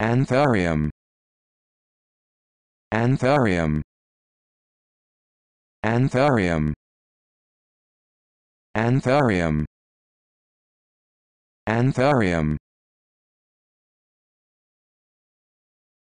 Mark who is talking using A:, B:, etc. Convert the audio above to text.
A: Antherium. Antherium. Antherium. Antherium. Antherium.